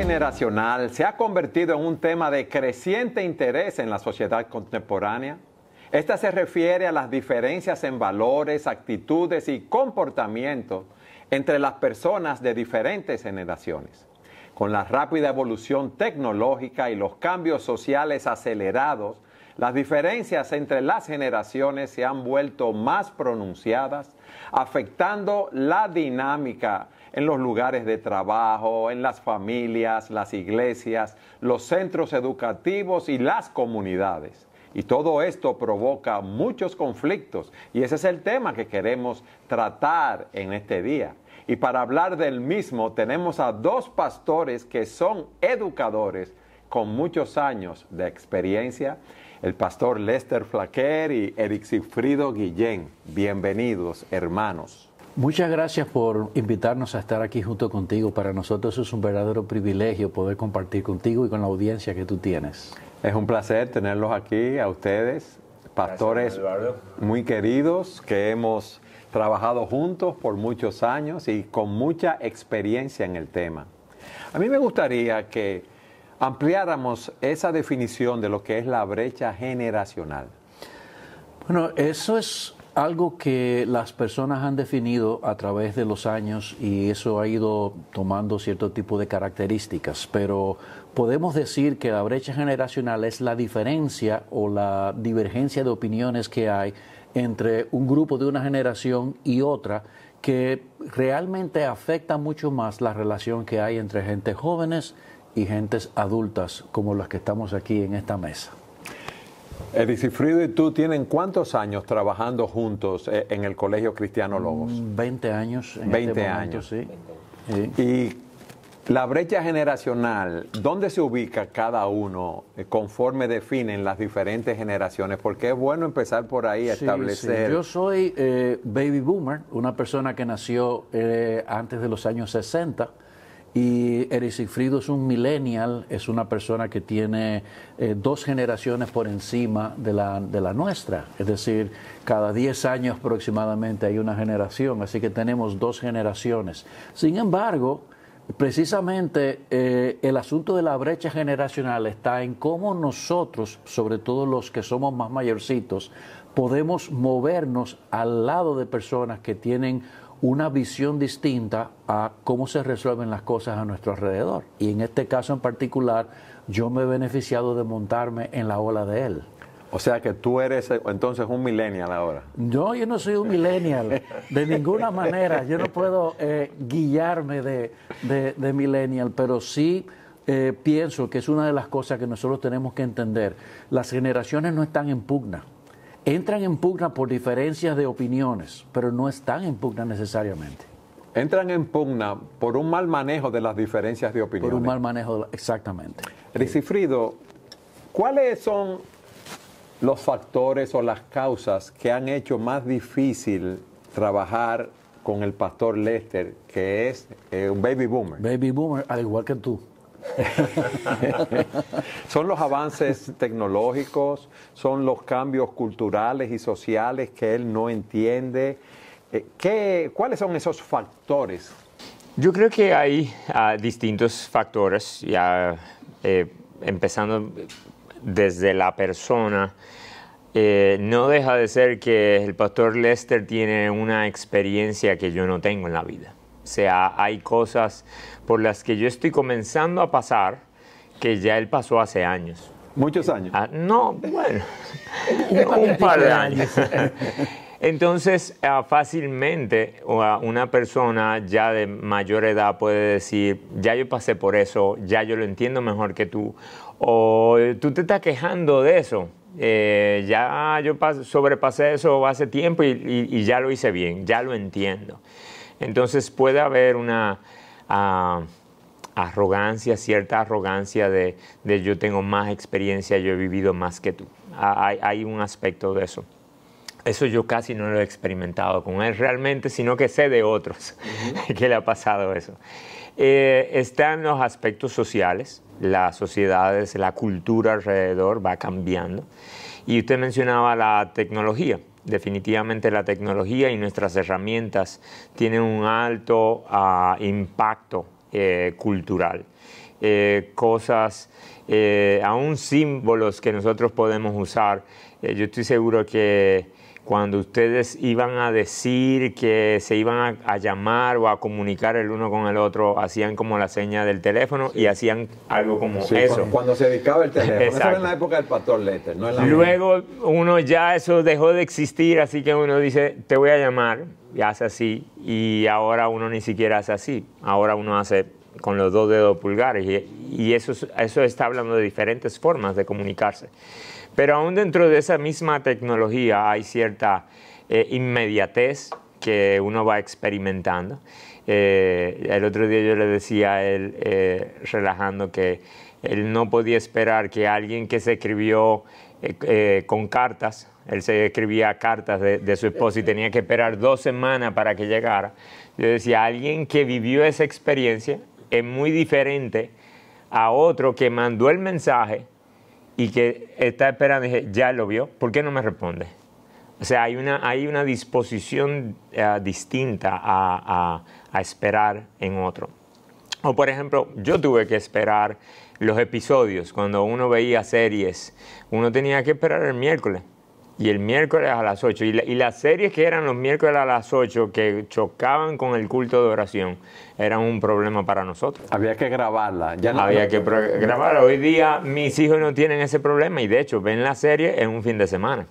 generacional se ha convertido en un tema de creciente interés en la sociedad contemporánea. Esta se refiere a las diferencias en valores, actitudes y comportamientos entre las personas de diferentes generaciones. Con la rápida evolución tecnológica y los cambios sociales acelerados, las diferencias entre las generaciones se han vuelto más pronunciadas, afectando la dinámica en los lugares de trabajo, en las familias, las iglesias, los centros educativos y las comunidades. Y todo esto provoca muchos conflictos y ese es el tema que queremos tratar en este día. Y para hablar del mismo tenemos a dos pastores que son educadores con muchos años de experiencia, el pastor Lester Flaquer y Eric Sifrido Guillén. Bienvenidos, hermanos. Muchas gracias por invitarnos a estar aquí junto contigo. Para nosotros es un verdadero privilegio poder compartir contigo y con la audiencia que tú tienes. Es un placer tenerlos aquí a ustedes, pastores muy queridos que hemos trabajado juntos por muchos años y con mucha experiencia en el tema. A mí me gustaría que ampliáramos esa definición de lo que es la brecha generacional. Bueno, eso es algo que las personas han definido a través de los años y eso ha ido tomando cierto tipo de características, pero podemos decir que la brecha generacional es la diferencia o la divergencia de opiniones que hay entre un grupo de una generación y otra que realmente afecta mucho más la relación que hay entre gente jóvenes y gentes adultas como las que estamos aquí en esta mesa. Edith y tú tienen cuántos años trabajando juntos eh, en el Colegio Cristiano mm, Lobos? 20 años. Este veinte 20 años. Y la brecha generacional, ¿dónde se ubica cada uno eh, conforme definen las diferentes generaciones? Porque es bueno empezar por ahí a establecer. Yo soy eh, baby boomer, una persona que nació antes de los años 60 y Eric Frido es un millennial, es una persona que tiene eh, dos generaciones por encima de la, nuestra. Es decir, cada 10 años aproximadamente hay una generación, así que tenemos dos generaciones. Sin embargo, precisamente eh, el asunto de la brecha generacional está en cómo nosotros, sobre todo los que somos más mayorcitos, podemos movernos al lado de personas que tienen una visión distinta a cómo se resuelven las cosas a nuestro alrededor. Y en este caso en particular, yo me he beneficiado de montarme en la ola de él. O sea que tú eres eh, entonces un millennial ahora. No, yo no soy un millennial, de ninguna manera. Yo no puedo eh, guiarme de, millennial, pero sí eh, pienso que es una de las cosas que nosotros tenemos que entender. Las generaciones no están en pugna entran en pugna por diferencias de opiniones, pero no están en pugna necesariamente. Entran en pugna por un mal manejo de las diferencias de opiniones. Por un mal manejo, exactamente. Ricifrido, ¿cuáles son los factores o las causas que han hecho más difícil trabajar con el pastor Lester, que es eh, un baby boomer? Baby boomer, al igual que tú. son los avances tecnológicos, son los cambios culturales y sociales que él no entiende. Eh, ¿Qué, ¿Cuáles son esos factores? Yo creo que hay ah, distintos factores, ya, eh, empezando desde la persona. Eh, no deja de ser que el pastor Lester tiene una experiencia que yo no tengo en la vida sea, hay cosas por las que yo estoy comenzando a pasar que ya él pasó hace años. ¿Muchos años? Ah, no, bueno, un par de años. Entonces, ah, fácilmente una persona ya de mayor edad puede decir, ya yo pasé por eso, ya yo lo entiendo mejor que tú, o tú te estás quejando de eso. Eh, ya yo sobrepasé eso hace tiempo y ya lo hice bien, ya lo entiendo. Entonces puede haber una ah, arrogancia, cierta arrogancia de, yo tengo más experiencia, yo he vivido más que tú. Hay, un aspecto de eso. Eso yo casi no lo he experimentado con él realmente, sino que sé de otros que le ha pasado eso. Eh, están los aspectos sociales, las sociedades, la cultura alrededor va cambiando. Y usted mencionaba la tecnología definitivamente la tecnología y nuestras herramientas tienen un alto ah, impacto eh, cultural. Eh, cosas, eh, aún símbolos que nosotros podemos usar. yo estoy seguro que cuando ustedes iban a decir que se iban a, llamar o a comunicar el uno con el otro, hacían como la seña del teléfono y hacían algo como eso. Cuando se dedicaba el teléfono. Eso era en la época del pastor Letter, no en la Luego uno ya eso dejó de existir, así que uno dice, te voy a llamar, y hace así, y ahora uno ni siquiera hace así, ahora uno hace con los dos dedos pulgares, y, eso, eso está hablando de diferentes formas de comunicarse. Pero aún dentro de esa misma tecnología hay cierta eh, inmediatez que uno va experimentando. Eh, el otro día yo le decía a él, eh, relajando, que él no podía esperar que alguien que se escribió con cartas, él se escribía cartas de, de, su esposa y tenía que esperar dos semanas para que llegara. Yo decía, alguien que vivió esa experiencia es muy diferente a otro que mandó el mensaje, y que está esperando, dije, ya lo vio, ¿por qué no me responde? O sea, hay una, hay una disposición eh, distinta a, esperar en otro. O por ejemplo, yo tuve que esperar los episodios, cuando uno veía series, uno tenía que esperar el miércoles y el miércoles a las 8. Y, las series que eran los miércoles a las 8 que chocaban con el culto de oración eran un problema para nosotros. Había que grabarla. Ya había, que, que grabarla. Hoy día mis hijos no tienen ese problema y de hecho ven la serie en un fin de semana.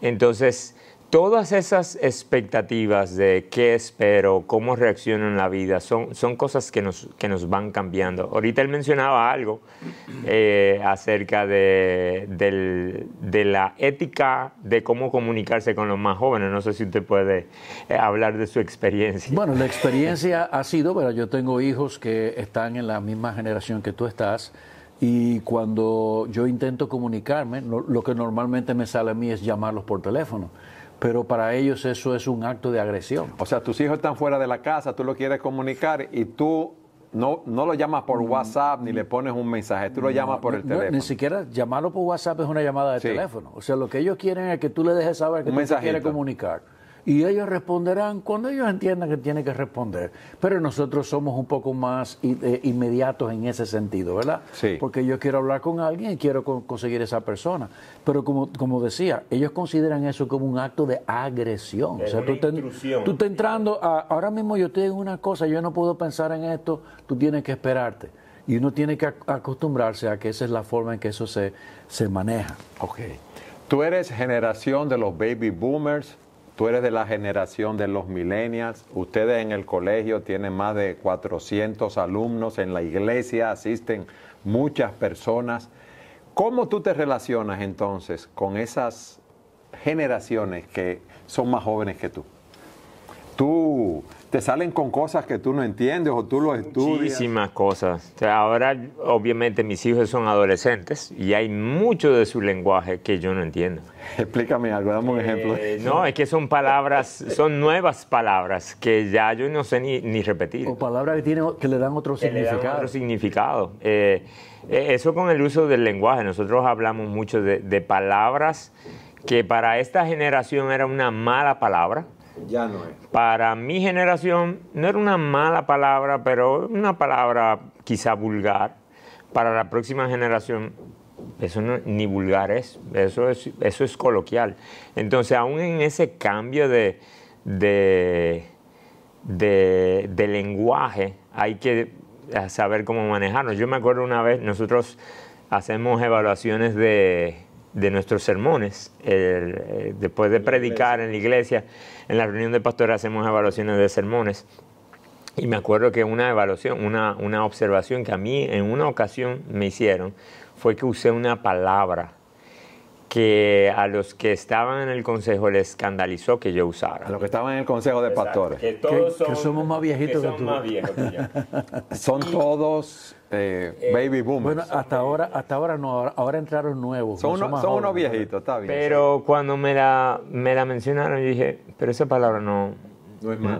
Entonces, todas esas expectativas de qué espero, cómo reacciono en la vida, son, cosas que nos, que nos van cambiando. Ahorita él mencionaba algo eh, acerca de, la ética de cómo comunicarse con los más jóvenes. No sé si usted puede eh, hablar de su experiencia. Bueno, la experiencia ha sido, yo tengo hijos que están en la misma generación que tú estás. Y cuando yo intento comunicarme, lo que normalmente me sale a mí es llamarlos por teléfono pero para ellos eso es un acto de agresión. O sea, tus hijos están fuera de la casa, tú lo quieres comunicar y tú no, no lo llamas por mm. WhatsApp ni le pones un mensaje, tú lo llamas por el teléfono. ni siquiera llamarlo por WhatsApp es una llamada de teléfono. O sea, lo que ellos quieren es que tú le dejes saber que un tú quieres comunicar y ellos responderán cuando ellos entiendan que tienen que responder. Pero nosotros somos un poco más eh, inmediatos en ese sentido, ¿verdad? Sí. Porque yo quiero hablar con alguien y quiero conseguir esa persona. Pero como, decía, ellos consideran eso como un acto de agresión. o sea, tú, te, estás entrando, a, ahora mismo yo estoy en una cosa, yo no puedo pensar en esto, tú tienes que esperarte. Y uno tiene que acostumbrarse a que esa es la forma en que eso se, se maneja. Ok. Tú eres generación de los baby boomers tú eres de la generación de los millennials, ustedes en el colegio tienen más de 400 alumnos, en la iglesia asisten muchas personas. ¿Cómo tú te relacionas entonces con esas generaciones que son más jóvenes que tú? tú te salen con cosas que tú no entiendes o tú lo estudias. Muchísimas cosas. ahora, obviamente, mis hijos son adolescentes y hay mucho de su lenguaje que yo no entiendo. Explícame algo, dame un eh, ejemplo. No, es que son palabras, son nuevas palabras que ya yo no sé ni, repetir. O palabras que, que le dan otro significado. otro significado. Eh, eh, eso con el uso del lenguaje. Nosotros hablamos mucho de palabras que para esta generación era una mala palabra ya no es. Para mi generación, no era una mala palabra, pero una palabra quizá vulgar. Para la próxima generación, eso no, ni vulgar es, eso es, eso es coloquial. Entonces, aún en ese cambio de, de lenguaje, hay que saber cómo manejarnos. Yo me acuerdo una vez, nosotros hacemos evaluaciones de de nuestros sermones. Eh, después de predicar en la iglesia, en la reunión de pastores hacemos evaluaciones de sermones. Y me acuerdo que una evaluación, una, una observación que a mí en una ocasión me hicieron fue que usé una palabra que a los que estaban en el consejo les escandalizó que yo usara. A los que estaban en el consejo de pastores. Que, somos más viejitos que, tú. son todos baby boomers. Bueno, hasta ahora, hasta ahora no, ahora, entraron nuevos. Son, unos viejitos, está bien. Pero cuando me la, me la mencionaron, yo dije, pero esa palabra no,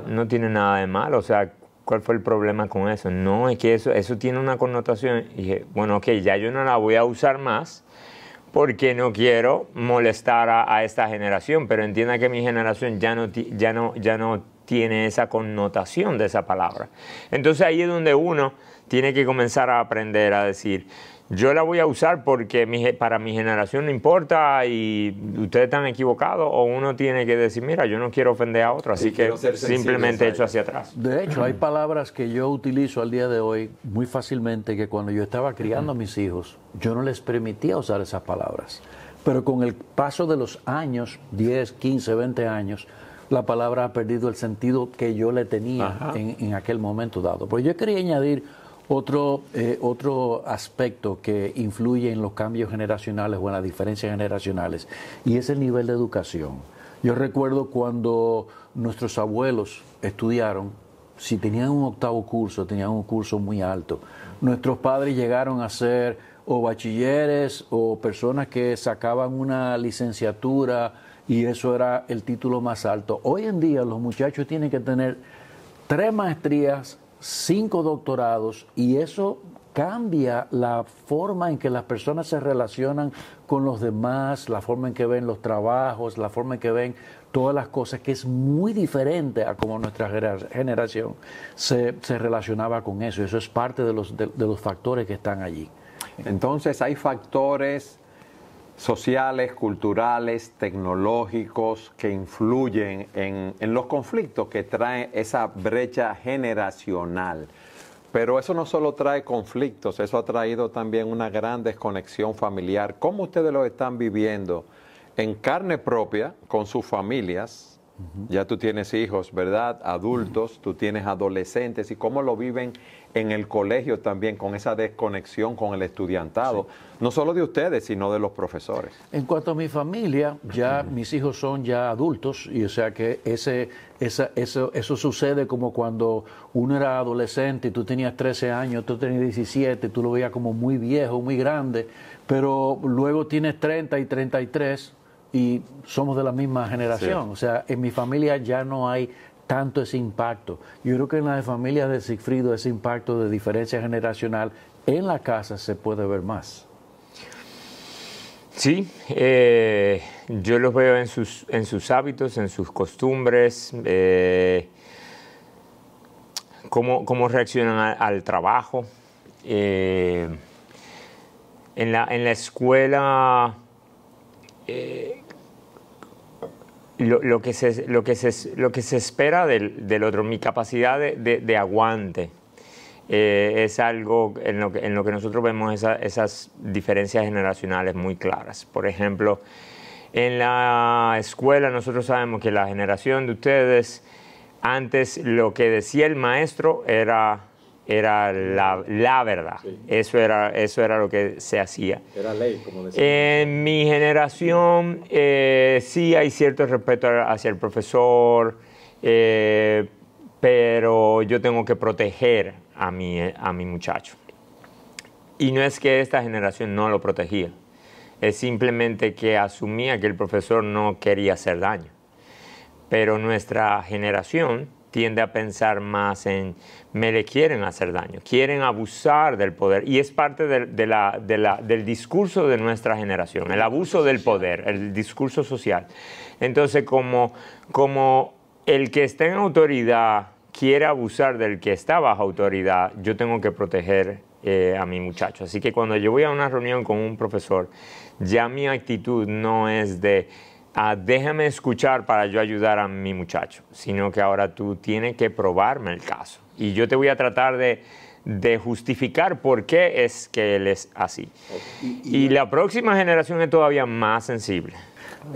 no, tiene nada de malo. O sea, ¿cuál fue el problema con eso? No, es que eso, eso tiene una connotación. dije, bueno, ok, ya yo no la voy a usar más porque no quiero molestar a, esta generación, pero entienda que mi generación ya no, ya no, ya no tiene esa connotación de esa palabra. Entonces ahí es donde uno tiene que comenzar a aprender a decir, yo la voy a usar porque para mi generación no importa y ustedes están equivocados o uno tiene que decir, mira, yo no quiero ofender a otro, así que simplemente echo hacia atrás. De hecho, hay palabras que yo utilizo al día de hoy muy fácilmente que cuando yo estaba criando a mis hijos, yo no les permitía usar esas palabras. Pero con el paso de los años, 10, 15, 20 años, la palabra ha perdido el sentido que yo le tenía en, aquel momento dado. Pero yo quería añadir otro, eh, otro aspecto que influye en los cambios generacionales o en las diferencias generacionales, y es el nivel de educación. Yo recuerdo cuando nuestros abuelos estudiaron, si tenían un octavo curso, tenían un curso muy alto. Nuestros padres llegaron a ser o bachilleres o personas que sacaban una licenciatura y eso era el título más alto. Hoy en día los muchachos tienen que tener tres maestrías, cinco doctorados y eso cambia la forma en que las personas se relacionan con los demás, la forma en que ven los trabajos, la forma en que ven todas las cosas, que es muy diferente a como nuestra generación se, relacionaba con eso. Eso es parte de los factores que están allí. Entonces hay factores sociales, culturales, tecnológicos que influyen en, en, los conflictos que trae esa brecha generacional. Pero eso no solo trae conflictos, eso ha traído también una gran desconexión familiar. ¿Cómo ustedes lo están viviendo en carne propia con sus familias, ya tú tienes hijos, ¿verdad? Adultos, tú tienes adolescentes y cómo lo viven en el colegio también con esa desconexión con el estudiantado, no solo de ustedes, sino de los profesores. En cuanto a mi familia, ya mis hijos son ya adultos y o sea que ese, esa, eso, eso sucede como cuando uno era adolescente, y tú tenías 13 años, tú tenías 17, tú lo veías como muy viejo, muy grande, pero luego tienes 30 y 33 y somos de la misma generación. O sea, en mi familia ya no hay tanto ese impacto. Yo creo que en las familias de Sigfrido ese impacto de diferencia generacional en la casa se puede ver más. Sí, eh, yo los veo en sus, en sus hábitos, en sus costumbres, eh, cómo, reaccionan al trabajo. Eh, en, la, en la escuela lo, que se, lo, que se, lo que se espera del, otro, mi capacidad de, aguante. Eh, es algo en lo, que, en lo que nosotros vemos esas diferencias generacionales muy claras. Por ejemplo, en la escuela nosotros sabemos que la generación de ustedes, antes lo que decía el maestro era era la, verdad. Eso, era, eso era lo que se hacía. Era ley, como decía. En mi generación eh, sí hay cierto respeto hacia el profesor, eh, pero yo tengo que proteger a mi, a mi muchacho. Y no es que esta generación no lo protegía, es simplemente que asumía que el profesor no quería hacer daño. Pero nuestra generación tiende a pensar más en me le quieren hacer daño, quieren abusar del poder. Y es parte del discurso de nuestra generación, el abuso del poder, el discurso social. Entonces, como, como el que está en autoridad quiere abusar del que está bajo autoridad, yo tengo que proteger eh, a mi muchacho. Así que cuando yo voy a una reunión con un profesor, ya mi actitud no es de a déjame escuchar para yo ayudar a mi muchacho, sino que ahora tú tienes que probarme el caso. Y yo te voy a tratar de, justificar por qué es que él es así. Y, la próxima generación es todavía más sensible.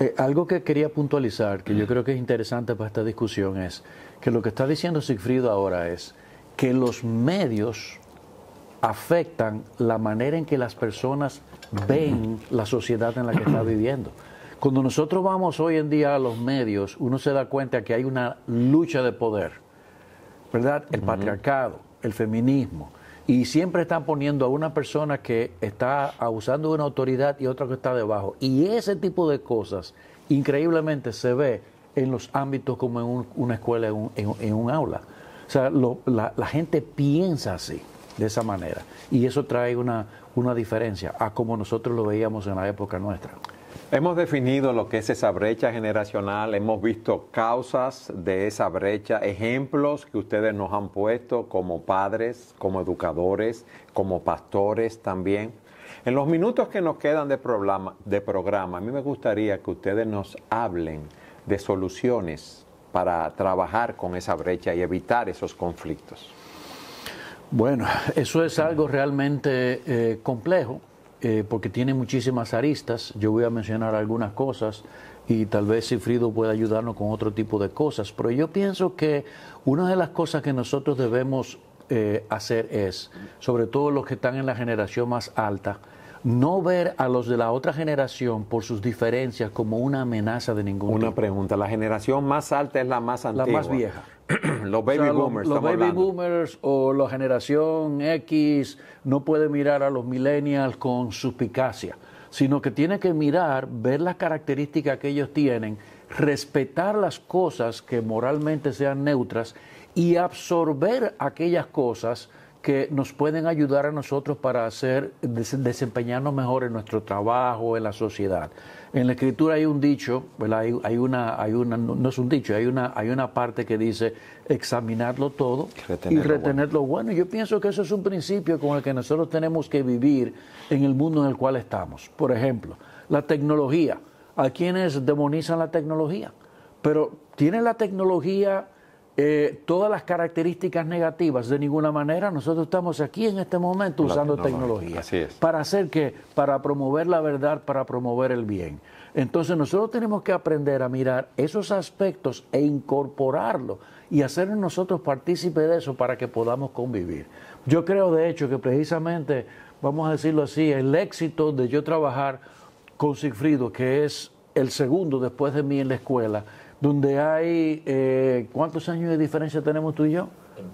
Eh, algo que quería puntualizar, que yo creo que es interesante para esta discusión, es que lo que está diciendo Sigfrido ahora es que los medios afectan la manera en que las personas ven la sociedad en la que está viviendo. Cuando nosotros vamos hoy en día a los medios, uno se da cuenta que hay una lucha de poder, ¿verdad? El patriarcado, el feminismo. Y siempre están poniendo a una persona que está abusando de una autoridad y otra que está debajo. Y ese tipo de cosas, increíblemente, se ve en los ámbitos como en una escuela, en un, aula. O sea, la, gente piensa así, de esa manera. Y eso trae una, una diferencia a como nosotros lo veíamos en la época nuestra. Hemos definido lo que es esa brecha generacional, hemos visto causas de esa brecha, ejemplos que ustedes nos han puesto como padres, como educadores, como pastores también. En los minutos que nos quedan de programa, de programa a mí me gustaría que ustedes nos hablen de soluciones para trabajar con esa brecha y evitar esos conflictos. Bueno, eso es algo realmente eh, complejo eh, porque tiene muchísimas aristas. Yo voy a mencionar algunas cosas y tal vez Sifrido pueda ayudarnos con otro tipo de cosas, pero yo pienso que una de las cosas que nosotros debemos eh, hacer es, sobre todo los que están en la generación más alta, no ver a los de la otra generación por sus diferencias como una amenaza de ningún tipo. Una pregunta, ¿la generación más alta es la más antigua? La más vieja. los baby boomers. o la generación X no puede mirar a los millennials con suspicacia, sino que tiene que mirar, ver las características que ellos tienen, respetar las cosas que moralmente sean neutras y absorber aquellas cosas que nos pueden ayudar a nosotros para hacer desempeñarnos mejor en nuestro trabajo, en la sociedad. En la escritura hay un dicho, Hay, una, hay una, no, es un dicho, hay una, hay una parte que dice examinarlo todo y retener lo bueno. Yo pienso que eso es un principio con el que nosotros tenemos que vivir en el mundo en el cual estamos. Por ejemplo, la tecnología. ¿A quienes demonizan la tecnología? Pero tiene la tecnología eh, todas las características negativas de ninguna manera. Nosotros estamos aquí en este momento usando tecnología. es. ¿Para hacer que Para promover la verdad, para promover el bien. Entonces nosotros tenemos que aprender a mirar esos aspectos e incorporarlos y hacer nosotros partícipe de eso para que podamos convivir. Yo creo de hecho que precisamente, vamos a decirlo así, el éxito de yo trabajar con Sigfrido, que es el segundo después de mí en la escuela, donde hay, eh, ¿cuántos años de diferencia tenemos tú y yo?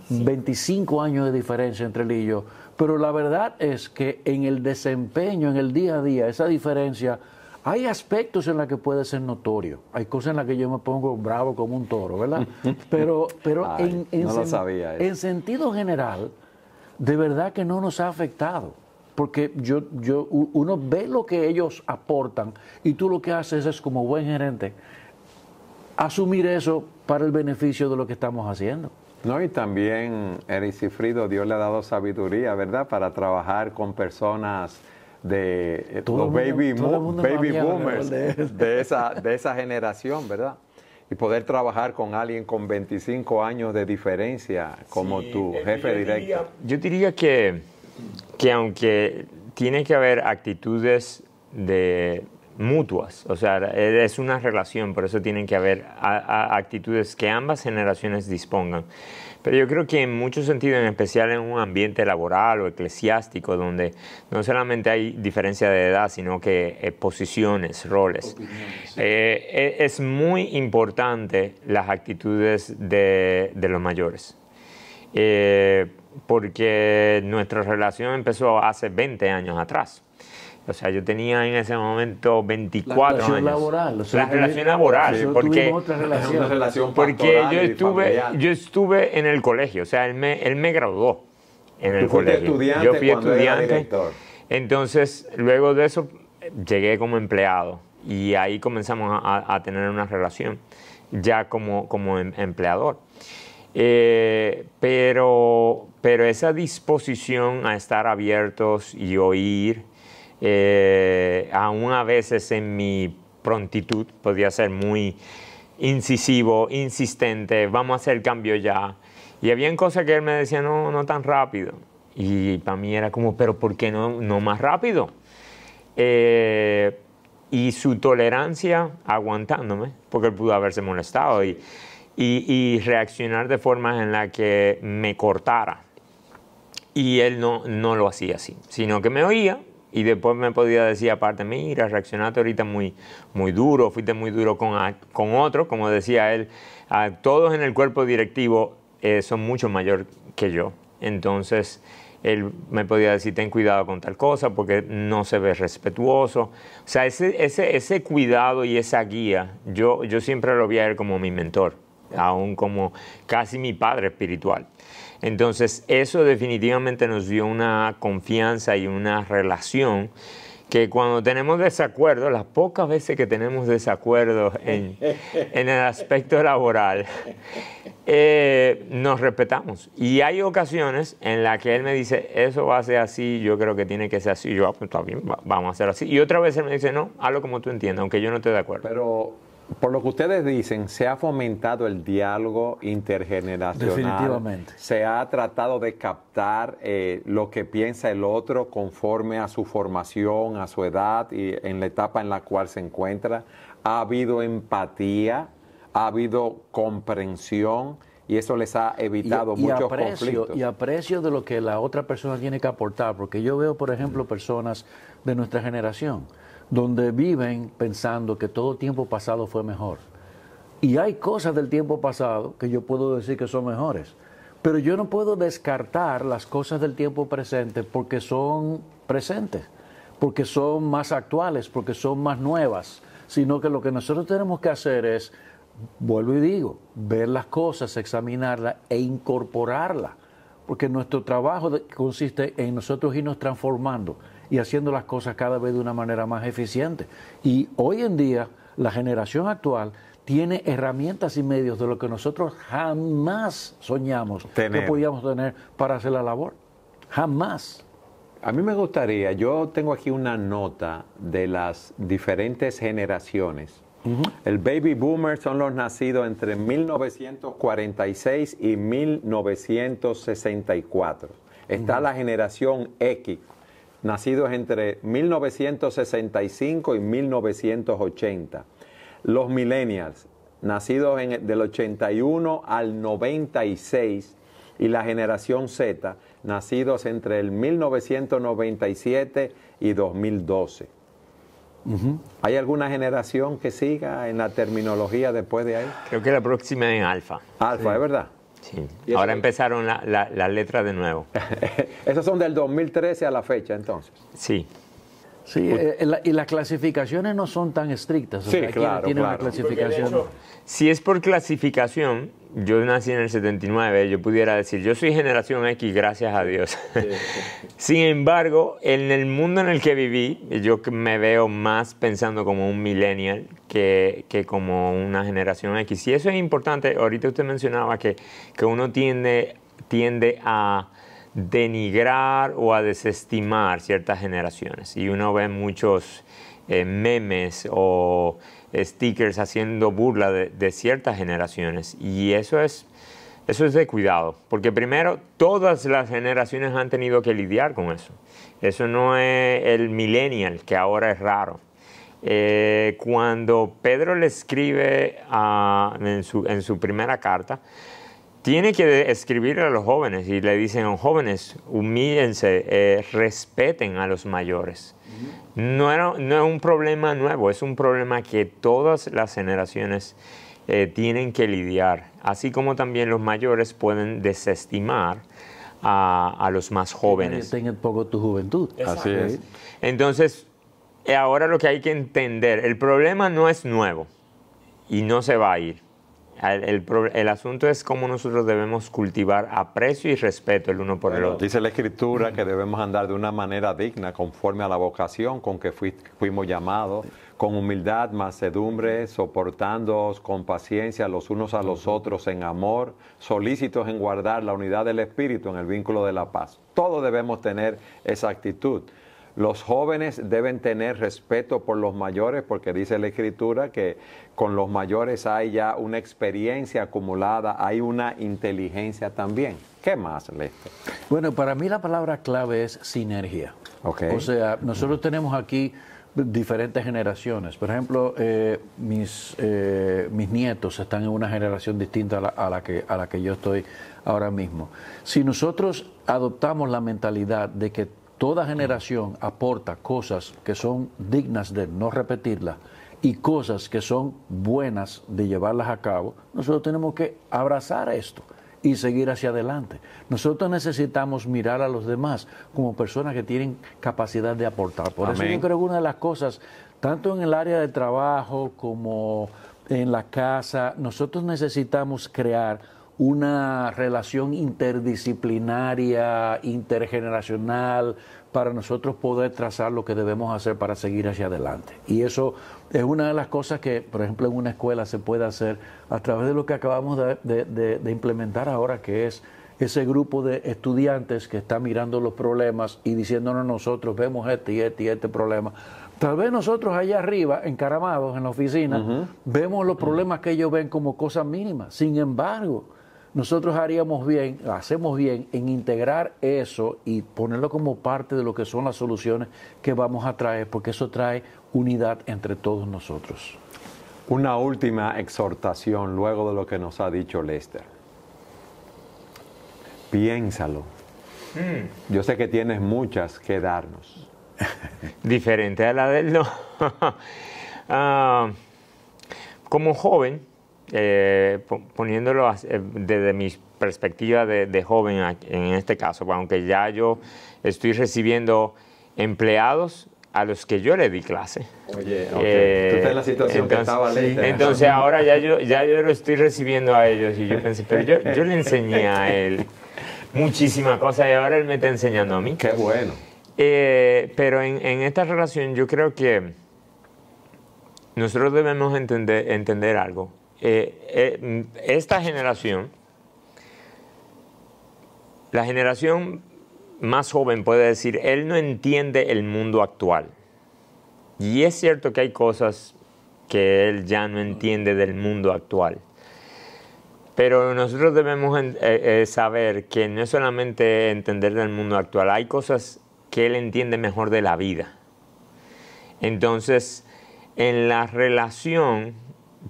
25. años de diferencia entre él y yo. Pero la verdad es que en el desempeño, en el día a día, esa diferencia, hay aspectos en los que puede ser notorio. Hay cosas en las que yo me pongo bravo como un toro, ¿verdad? Pero, pero en, sentido general, de verdad que no nos ha afectado. Porque yo, yo, uno ve lo que ellos aportan y tú lo que haces es como buen gerente asumir eso para el beneficio de lo que estamos haciendo. No, y también Eric Cifrido, Dios le ha dado sabiduría, ¿verdad?, para trabajar con personas de eh, los baby, boomers de, esa, de esa generación, ¿verdad? Y poder trabajar con alguien con 25 años de diferencia como tu jefe directo. yo diría que, que aunque tiene que haber actitudes de mutuas, o sea, e-, es una relación, por eso tienen que haber actitudes que ambas generaciones dispongan. Pero yo creo que en muchos sentidos, en especial en un ambiente laboral o eclesiástico, donde no solamente hay diferencia de edad, sino que eh, posiciones, roles, eh, e-, es muy importante las actitudes de, los mayores. Eh, porque nuestra relación empezó hace 20 años atrás. O sea, yo tenía en ese momento 24 la relación Laboral, la relación laboral. porque, yo estuve, yo estuve en el colegio, o sea, él me, él me graduó en el colegio. yo fui estudiante. Entonces, luego de eso, llegué como empleado y ahí comenzamos a, tener una relación ya como, como em, empleador. Eh, pero, pero esa disposición a estar abiertos y oír eh, aún a veces en mi prontitud podía ser muy incisivo, insistente, vamos a hacer el cambio ya. Y había cosas que él me decía, no, no tan rápido. Y para mí era como, pero ¿por qué no, no más rápido? Eh, y su tolerancia aguantándome, porque él pudo haberse molestado y, y, y reaccionar de formas en la que me cortara. Y él no, no lo hacía así, sino que me oía, y después me podía decir aparte, mira, reaccionaste ahorita muy, muy duro, fuiste muy duro con, con otros, como decía él, a todos en el cuerpo directivo eh, son mucho mayor que yo. Entonces, él me podía decir, ten cuidado con tal cosa porque no se ve respetuoso. O sea, ese, ese, ese cuidado y esa guía, yo, yo siempre lo vi a él como mi mentor, aún como casi mi padre espiritual. Entonces, eso definitivamente nos dio una confianza y una relación que cuando tenemos desacuerdos, las pocas veces que tenemos desacuerdos en, el aspecto laboral, eh, nos respetamos. Y hay ocasiones en las que él me dice, eso va a ser así, yo creo que tiene que ser así, yo, ah, pues, vamos a hacer así. Y otra vez él me dice, no, hazlo como tú entiendas, aunque yo no esté de acuerdo. Pero por lo que ustedes dicen, se ha fomentado el diálogo intergeneracional. Definitivamente. Se ha tratado de captar eh, lo que piensa el otro conforme a su formación, a su edad y en la etapa en la cual se encuentra. Ha habido empatía, ha habido comprensión y eso les ha evitado muchos aprecio, conflictos. Y aprecio de lo que la otra persona tiene que aportar, porque yo veo, por ejemplo, personas de nuestra generación donde viven pensando que todo tiempo pasado fue mejor. Y hay cosas del tiempo pasado que yo puedo decir que son mejores, pero yo no puedo descartar las cosas del tiempo presente porque son presentes, porque son más actuales, porque son más nuevas, sino que lo que nosotros tenemos que hacer es, vuelvo y digo, ver las cosas, examinarlas e incorporarlas, porque nuestro trabajo consiste en nosotros irnos transformando y haciendo las cosas cada vez de una manera más eficiente. Y hoy en día la generación actual tiene herramientas y medios de lo que nosotros jamás soñamos que podíamos tener para hacer la labor. Jamás. A mí me gustaría, yo tengo aquí una nota de las diferentes generaciones. El baby boomer son los nacidos entre 1946 y 1964. Está la generación X, nacidos entre 1965 y 1980. Los millennials, nacidos del 81 al 96. Y la generación Z, nacidos entre el 1997 y 2012. ¿Hay alguna generación que siga en la terminología después de ahí? Creo que la próxima es alfa. Alfa, es verdad. Ahora empezaron las la, letras de nuevo. Esas son del 2013 a la fecha, entonces. Sí. Sí, eh, eh, y las clasificaciones no son tan estrictas. O sí, claro, clasificación. Si es por clasificación, yo nací en el 79, yo pudiera decir, yo soy generación X, gracias a Dios. Sin embargo, en el mundo en el que viví, yo me veo más pensando como un millennial que, como una generación X. Y eso es importante, ahorita usted mencionaba que, que uno tiende, tiende a denigrar o a desestimar ciertas generaciones. Y uno ve muchos eh, memes o eh, stickers haciendo burla de, ciertas generaciones. Y eso es, eso es de cuidado, porque primero todas las generaciones han tenido que lidiar con eso. Eso no es el millennial, que ahora es raro. Eh, cuando Pedro le escribe en, su, primera carta, tiene que escribir a los jóvenes y le dicen, jóvenes, humíllense, respeten a los mayores. No, es un problema nuevo, es un problema que todas las generaciones eh, tienen que lidiar, así como también los mayores pueden desestimar a, los más jóvenes. Que poco tu juventud. Así es. Entonces, eh, ahora lo que hay que entender, el problema no es nuevo y no se va a ir. El, asunto es cómo nosotros debemos cultivar aprecio y respeto el uno por el otro. Dice la Escritura que debemos andar de una manera digna, conforme a la vocación con que fuimos llamados, con humildad, mansedumbre, soportándoos con paciencia los unos a los otros en amor, solícitos en guardar la unidad del Espíritu en el vínculo de la paz. Todos debemos tener esa actitud. Los jóvenes deben tener respeto por los mayores porque dice la escritura que con los mayores hay ya una experiencia acumulada, hay una inteligencia también. ¿Qué más, le? Bueno, para mí la palabra clave es sinergia. O sea, nosotros tenemos aquí diferentes generaciones. Por ejemplo, eh, mis, eh, mis nietos están en una generación distinta que, a la que yo estoy ahora mismo. Si nosotros adoptamos la mentalidad de que Toda generación aporta cosas que son dignas de no repetirlas y cosas que son buenas de llevarlas a cabo. Nosotros tenemos que abrazar esto y seguir hacia adelante. Nosotros necesitamos mirar a los demás como personas que tienen capacidad de aportar. Por eso yo creo que una de las cosas, tanto en el área de trabajo como en la casa, nosotros necesitamos crear una relación interdisciplinaria, intergeneracional, para nosotros poder trazar lo que debemos hacer para seguir hacia adelante. Y eso es una de las cosas que, por ejemplo, en una escuela se puede hacer a través de lo que acabamos de, implementar ahora, que es ese grupo de estudiantes que está mirando los problemas y diciéndonos nosotros, vemos este y este y este problema. Tal vez nosotros allá arriba, encaramados en la oficina, vemos los problemas que ellos ven como cosas mínimas. Sin embargo, nosotros haríamos bien, hacemos bien en integrar eso y ponerlo como parte de lo que son las soluciones que vamos a traer, porque eso trae unidad entre todos nosotros. Una última exhortación luego de lo que nos ha dicho Lester. Piénsalo. Hmm. Yo sé que tienes muchas que darnos. Diferente a la del no. Ah, como joven, eh, poniéndolo eh, desde mi perspectiva de, joven en este caso, pues, aunque ya yo estoy recibiendo empleados a los que yo le di clase. Oye, eh, tú estás la situación entonces, que estaba ley, Entonces ahora ya yo, ya yo lo estoy recibiendo a ellos y yo pensé, pero yo, le enseñé a él muchísimas cosas y ahora él me está enseñando a mí. Qué bueno. pero en, esta relación yo creo que nosotros debemos entender, entender algo. Eh, eh, mm, esta generación, la generación más joven puede decir, él no entiende el mundo actual. Y es cierto que hay cosas que él ya no entiende del mundo actual. Pero nosotros debemos eh, saber que no es solamente entender del mundo actual, hay cosas que él entiende mejor de la vida. Entonces, en la relación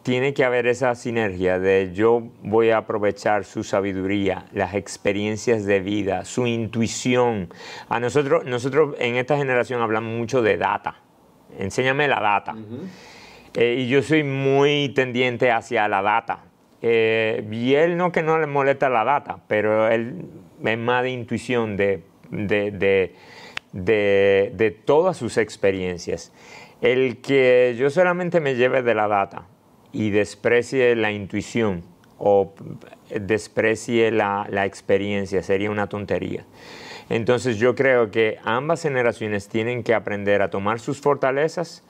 tiene que haber esa sinergia de yo voy a aprovechar su sabiduría, las experiencias de vida, su intuición. A nosotros, nosotros en esta generación hablamos mucho de data. Enséñame la data. Eh, y yo soy muy tendiente hacia la data. Eh, y él no que no le molesta la data, pero él es más de intuición de todas sus experiencias. El que yo solamente me lleve de la data y desprecie la intuición o desprecie la, experiencia, sería una tontería. Entonces yo creo que ambas generaciones tienen que aprender a tomar sus fortalezas,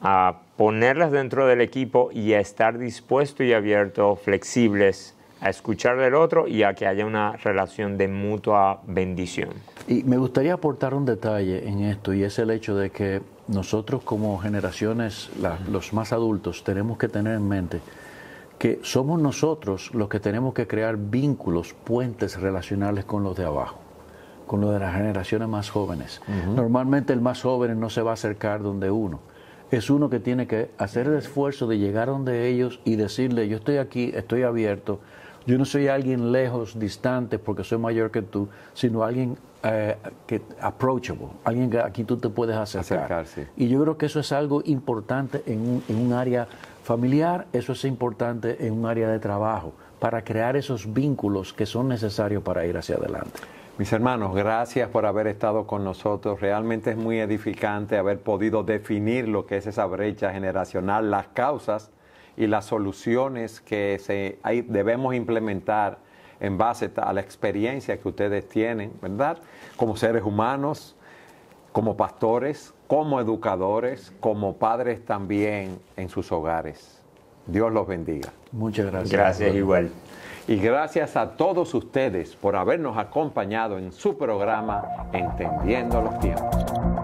a ponerlas dentro del equipo y a estar dispuestos y abiertos flexibles a escuchar del otro y a que haya una relación de mutua bendición. Y me gustaría aportar un detalle en esto y es el hecho de que nosotros como generaciones, los más adultos, tenemos que tener en mente que somos nosotros los que tenemos que crear vínculos, puentes relacionales con los de abajo, con los de las generaciones más jóvenes. Normalmente el más joven no se va a acercar donde uno. Es uno que tiene que hacer el esfuerzo de llegar donde ellos y decirle, yo estoy aquí, estoy abierto, yo no soy alguien lejos, distante, porque soy mayor que tú, sino alguien eh, que approachable, alguien a quien tú te puedes acercar. Y yo creo que eso es algo importante en un área familiar, eso es importante en un área de trabajo, para crear esos vínculos que son necesarios para ir hacia adelante. Mis hermanos, gracias por haber estado con nosotros. Realmente es muy edificante haber podido definir lo que es esa brecha generacional, las causas y las soluciones que se, debemos implementar en base a la experiencia que ustedes tienen, ¿verdad? Como seres humanos, como pastores, como educadores, como padres también en sus hogares. Dios los bendiga. Muchas gracias. Gracias igual. Y gracias a todos ustedes por habernos acompañado en su programa Entendiendo los tiempos.